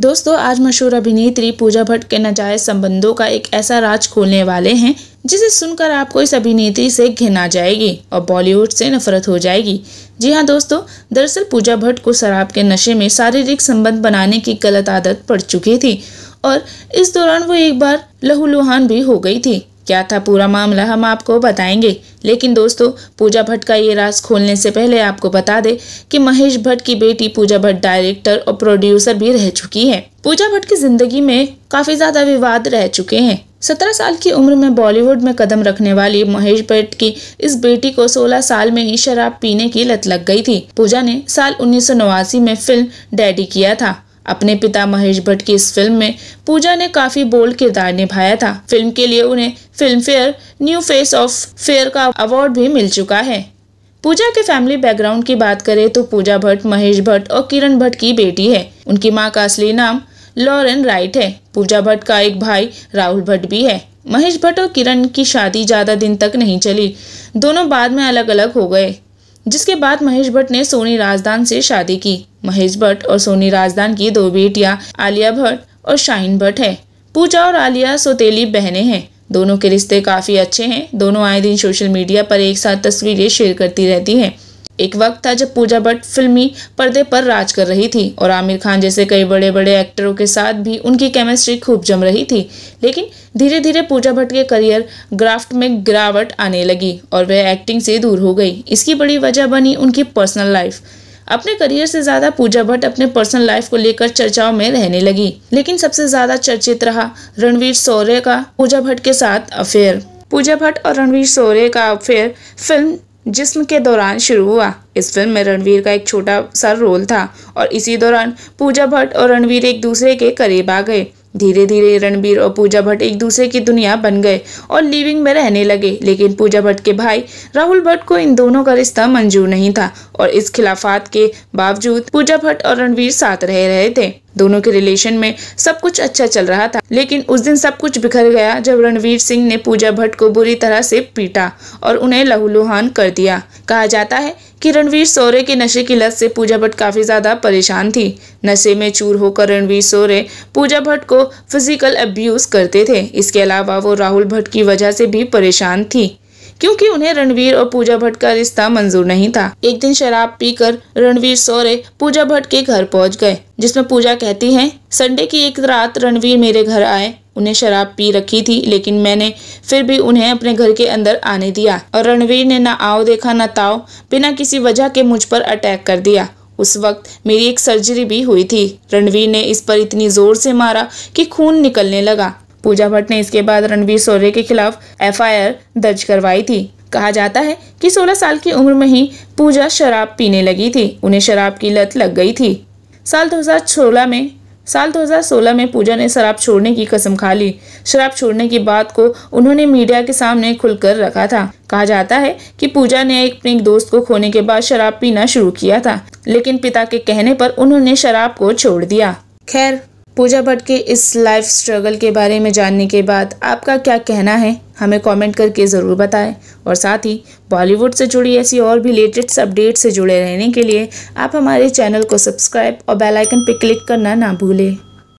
दोस्तों आज मशहूर अभिनेत्री पूजा भट्ट के नजायज संबंधों का एक ऐसा राज खोलने वाले हैं जिसे सुनकर आपको इस अभिनेत्री से घिना जाएगी और बॉलीवुड से नफरत हो जाएगी जी हाँ दोस्तों दरअसल पूजा भट्ट को शराब के नशे में शारीरिक संबंध बनाने की गलत आदत पड़ चुकी थी और इस दौरान वो एक बार लहूलुहान भी हो गई थी क्या था पूरा मामला हम आपको बताएंगे लेकिन दोस्तों पूजा भट्ट का ये राज खोलने से पहले आपको बता दे कि महेश भट्ट की बेटी पूजा भट्ट डायरेक्टर और प्रोड्यूसर भी रह चुकी है पूजा भट्ट की जिंदगी में काफी ज्यादा विवाद रह चुके हैं सत्रह साल की उम्र में बॉलीवुड में कदम रखने वाली महेश भट्ट की इस बेटी को सोलह साल में ही शराब पीने की लत लग गई थी पूजा ने साल उन्नीस में फिल्म डैडी किया था अपने पिता महेश भट्ट की इस फिल्म में पूजा ने काफी बोल्ड किरदार निभाया था फिल्म के लिए उन्हें Filmfare new face of fair का अवार्ड भी मिल चुका है पूजा के फैमिली बैकग्राउंड की बात करें तो पूजा भट्ट महेश भट्ट और किरण भट्ट की बेटी है उनकी माँ का असली नाम लॉरेन राइट है पूजा भट्ट का एक भाई राहुल भट्ट भी है महेश भट्ट और किरण की शादी ज्यादा दिन तक नहीं चली दोनों बाद में अलग अलग हो गए जिसके बाद महेश भट्ट ने सोनी राजदान से शादी की महेश भट्ट और सोनी राजदान की दो बेटियां आलिया भट्ट और शाहीन भट्ट है पूजा और आलिया सोतेली बहने हैं दोनों के रिश्ते काफ़ी अच्छे हैं दोनों आए दिन सोशल मीडिया पर एक साथ तस्वीरें शेयर करती रहती हैं एक वक्त था जब पूजा भट्ट फिल्मी पर्दे पर राज कर रही थी और आमिर खान जैसे कई बड़े बड़े एक्टरों के साथ भी उनकी केमिस्ट्री खूब जम रही थी लेकिन धीरे धीरे पूजा भट्ट के करियर ग्राफ्ट में गिरावट आने लगी और वह एक्टिंग से दूर हो गई इसकी बड़ी वजह बनी उनकी पर्सनल लाइफ अपने करियर से ज्यादा पूजा भट्ट अपने पर्सनल लाइफ को लेकर चर्चाओं में रहने लगी लेकिन सबसे ज्यादा चर्चित रहा रणवीर सौर्य का पूजा भट्ट के साथ अफेयर पूजा भट्ट और रणवीर सौर्य का अफेयर फिल्म जिस्म के दौरान शुरू हुआ इस फिल्म में रणवीर का एक छोटा सा रोल था और इसी दौरान पूजा भट्ट और रणवीर एक दूसरे के करीब आ गए धीरे धीरे रणबीर और पूजा भट्ट एक दूसरे की दुनिया बन गए और लिविंग में रहने लगे लेकिन पूजा भट्ट के भाई राहुल भट्ट को इन दोनों का रिश्ता मंजूर नहीं था और इस खिलाफात के बावजूद पूजा भट्ट और रणवीर साथ रह रहे थे दोनों के रिलेशन में सब कुछ अच्छा चल रहा था लेकिन उस दिन सब कुछ बिखर गया जब रणवीर सिंह ने पूजा भट्ट को बुरी तरह से पीटा और उन्हें लहूलुहान कर दिया कहा जाता है कि रणवीर सोरे के नशे की लत से पूजा भट्ट काफ़ी ज़्यादा परेशान थी नशे में चूर होकर रणवीर सोरे पूजा भट्ट को फिजिकल अब्यूज़ करते थे इसके अलावा वो राहुल भट्ट की वजह से भी परेशान थी क्योंकि उन्हें रणवीर और पूजा भट्ट का रिश्ता मंजूर नहीं था एक दिन शराब पीकर रणवीर सोरे पूजा भट्ट के घर पहुंच गए जिसमें पूजा कहती है संडे की एक रात रणवीर मेरे घर आए उन्हें शराब पी रखी थी लेकिन मैंने फिर भी उन्हें अपने घर के अंदर आने दिया और रणवीर ने ना आओ देखा ना ताओ बिना किसी वजह के मुझ पर अटैक कर दिया उस वक्त मेरी एक सर्जरी भी हुई थी रणवीर ने इस पर इतनी जोर से मारा कि खून निकलने लगा पूजा भट्ट ने इसके बाद रणवीर सोरे के खिलाफ एफआईआर दर्ज करवाई थी कहा जाता है कि 16 साल की उम्र में ही पूजा शराब पीने लगी थी उन्हें शराब की लत लग गई थी साल 2016 में साल 2016 में पूजा ने शराब छोड़ने की कसम खा ली शराब छोड़ने की बात को उन्होंने मीडिया के सामने खुलकर रखा था कहा जाता है कि पूजा ने अपने दोस्त को खोने के बाद शराब पीना शुरू किया था लेकिन पिता के कहने पर उन्होंने शराब को छोड़ दिया खैर पूजा भट्ट के इस लाइफ स्ट्रगल के बारे में जानने के बाद आपका क्या कहना है हमें कमेंट करके ज़रूर बताएं और साथ ही बॉलीवुड से जुड़ी ऐसी और भी लेटेस्ट अपडेट से जुड़े रहने के लिए आप हमारे चैनल को सब्सक्राइब और बेल आइकन पर क्लिक करना ना भूलें